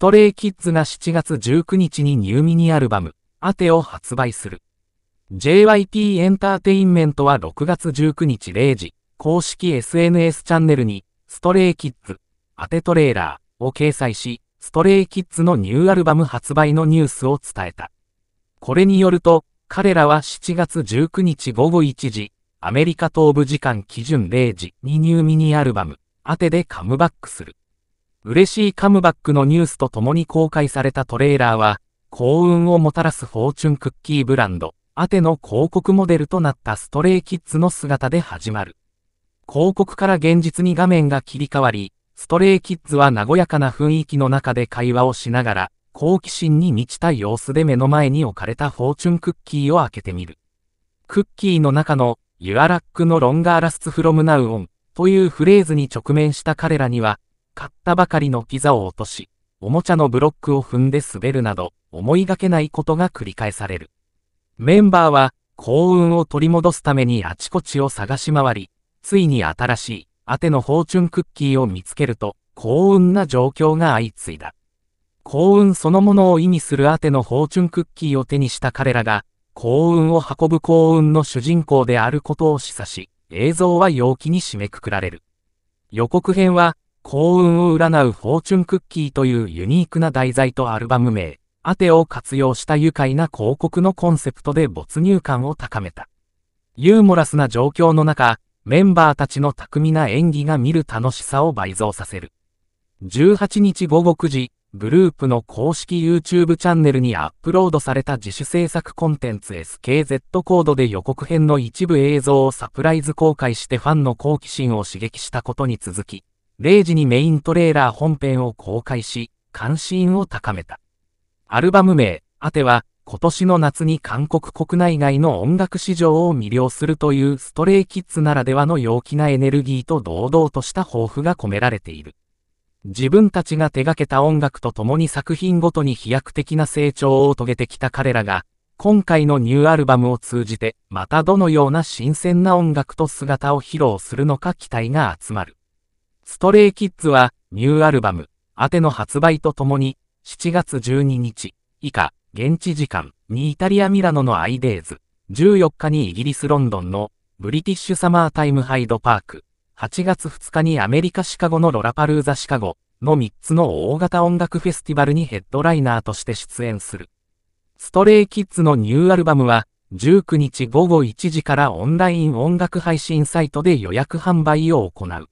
ストレイキッズが7月19日にニューミニアルバム、アテを発売する。JYP エンターテインメントは6月19日0時、公式 SNS チャンネルに、ストレイキッズ、アテトレーラーを掲載し、ストレイキッズのニューアルバム発売のニュースを伝えた。これによると、彼らは7月19日午後1時、アメリカ東部時間基準0時にニューミニアルバム、アテでカムバックする。嬉しいカムバックのニュースとともに公開されたトレーラーは、幸運をもたらすフォーチュンクッキーブランド、アテの広告モデルとなったストレイキッズの姿で始まる。広告から現実に画面が切り替わり、ストレイキッズは和やかな雰囲気の中で会話をしながら、好奇心に満ちた様子で目の前に置かれたフォーチュンクッキーを開けてみる。クッキーの中の You are l u c k の longer lasts from now on というフレーズに直面した彼らには、買ったばかりのピザを落とし、おもちゃのブロックを踏んで滑るなど、思いがけないことが繰り返される。メンバーは、幸運を取り戻すためにあちこちを探し回り、ついに新しい、あてのフォーチュンクッキーを見つけると、幸運な状況が相次いだ。幸運そのものを意味するあてのフォーチュンクッキーを手にした彼らが、幸運を運ぶ幸運の主人公であることを示唆し、映像は陽気に締めくくられる。予告編は、幸運を占うフォーチュンクッキーというユニークな題材とアルバム名、アテを活用した愉快な広告のコンセプトで没入感を高めた。ユーモラスな状況の中、メンバーたちの巧みな演技が見る楽しさを倍増させる。18日午後9時、グループの公式 YouTube チャンネルにアップロードされた自主制作コンテンツ SKZ コードで予告編の一部映像をサプライズ公開してファンの好奇心を刺激したことに続き、0時にメイントレーラー本編を公開し、関心を高めた。アルバム名、アテは、今年の夏に韓国国内外の音楽市場を魅了するというストレイキッズならではの陽気なエネルギーと堂々とした抱負が込められている。自分たちが手掛けた音楽と共に作品ごとに飛躍的な成長を遂げてきた彼らが、今回のニューアルバムを通じて、またどのような新鮮な音楽と姿を披露するのか期待が集まる。ストレイキッズは、ニューアルバム、アテの発売とともに、7月12日、以下、現地時間、にイタリア・ミラノのアイデーズ、14日にイギリス・ロンドンの、ブリティッシュ・サマータイム・ハイド・パーク、8月2日にアメリカ・シカゴのロラパルーザ・シカゴの3つの大型音楽フェスティバルにヘッドライナーとして出演する。ストレイキッズのニューアルバムは、19日午後1時からオンライン音楽配信サイトで予約販売を行う。